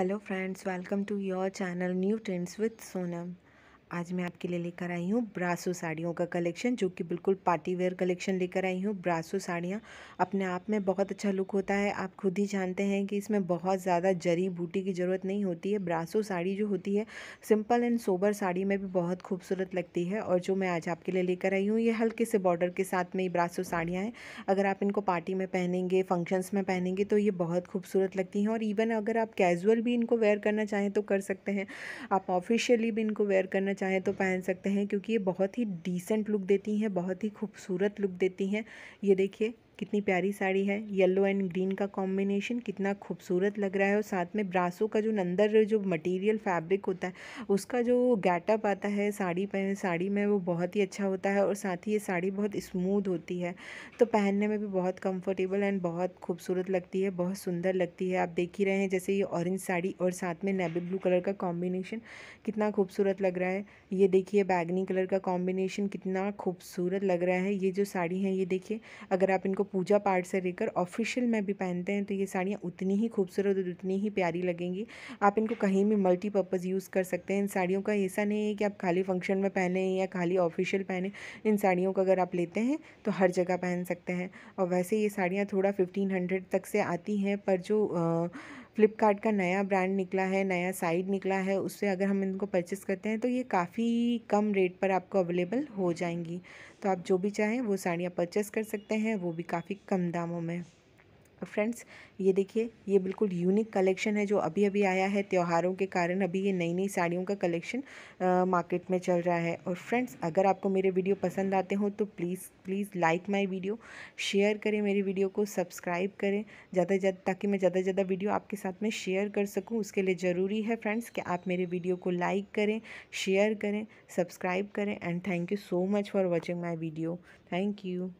Hello friends, welcome to your channel New Trends with Sonam. आज मैं आपके लिए लेकर आई हूँ ब्रासो साड़ियों का कलेक्शन जो कि बिल्कुल पार्टी वेयर कलेक्शन लेकर आई हूँ ब्रासो साड़ियाँ अपने आप में बहुत अच्छा लुक होता है आप खुद ही जानते हैं कि इसमें बहुत ज़्यादा जरी बूटी की ज़रूरत नहीं होती है ब्रासो साड़ी जो होती है सिंपल एंड सोबर साड़ी में भी बहुत खूबसूरत लगती है और जो मैं आज आपके लिए लेकर आई हूँ ये हल्के से बॉर्डर के साथ में ये ब्रासो साड़ियाँ हैं अगर आप इनको पार्टी में पहनेंगे फंक्शंस में पहनेंगे तो ये बहुत खूबसूरत लगती हैं और इवन अगर आप कैजुअल भी इनको वेयर करना चाहें तो कर सकते हैं आप ऑफिशियली भी इनको वेयर करना चाहें तो पहन सकते हैं क्योंकि ये बहुत ही डिसेंट लुक देती हैं बहुत ही खूबसूरत लुक देती हैं ये देखिए कितनी प्यारी साड़ी है येलो एंड ग्रीन का कॉम्बिनेशन कितना खूबसूरत लग रहा है और साथ में ब्रासों का जो अंदर जो मटेरियल फैब्रिक होता है उसका जो गैटअप आता है साड़ी पर साड़ी में वो बहुत ही अच्छा होता है और साथ ही ये साड़ी बहुत स्मूथ होती है तो पहनने में भी बहुत कम्फर्टेबल एंड बहुत खूबसूरत लगती है बहुत सुंदर लगती है आप देख ही रहे हैं जैसे ये ऑरेंज साड़ी और साथ में नेबी ब्लू कलर का कॉम्बिनेशन कितना खूबसूरत लग रहा है ये देखिए बैगनी कलर का कॉम्बिनेशन कितना खूबसूरत लग रहा है ये जो साड़ी है ये देखिए अगर आप इनको पूजा पाठ से लेकर ऑफिशियल में भी पहनते हैं तो ये साड़ियाँ उतनी ही खूबसूरत और उतनी ही प्यारी लगेंगी आप इनको कहीं भी मल्टीपर्पज़ यूज़ कर सकते हैं इन साड़ियों का ऐसा नहीं है कि आप खाली फंक्शन में पहने या खाली ऑफिशियल पहने इन साड़ियों का अगर आप लेते हैं तो हर जगह पहन सकते हैं और वैसे ये साड़ियाँ थोड़ा फिफ्टीन हंड्रेड तक से आती हैं पर जो आ, फ़्लिपकार्ट का नया ब्रांड निकला है नया साइड निकला है उससे अगर हम इनको परचेस करते हैं तो ये काफ़ी कम रेट पर आपको अवेलेबल हो जाएंगी तो आप जो भी चाहें वो साड़ियाँ परचेस कर सकते हैं वो भी काफ़ी कम दामों में फ्रेंड्स ये देखिए ये बिल्कुल यूनिक कलेक्शन है जो अभी अभी आया है त्योहारों के कारण अभी ये नई नई साड़ियों का कलेक्शन मार्केट में चल रहा है और फ्रेंड्स अगर आपको मेरे वीडियो पसंद आते हो तो please please like my video share करें मेरी वीडियो को सब्सक्राइब करें ज़्यादा से ज़्यादा ताकि मैं ज़्यादा ज़्यादा वीडियो आपके साथ में शेयर कर सकूँ उसके लिए ज़रूरी है फ्रेंड्स कि आप मेरे वीडियो को लाइक करें शेयर करें सब्सक्राइब करें and thank you so much for watching my video thank you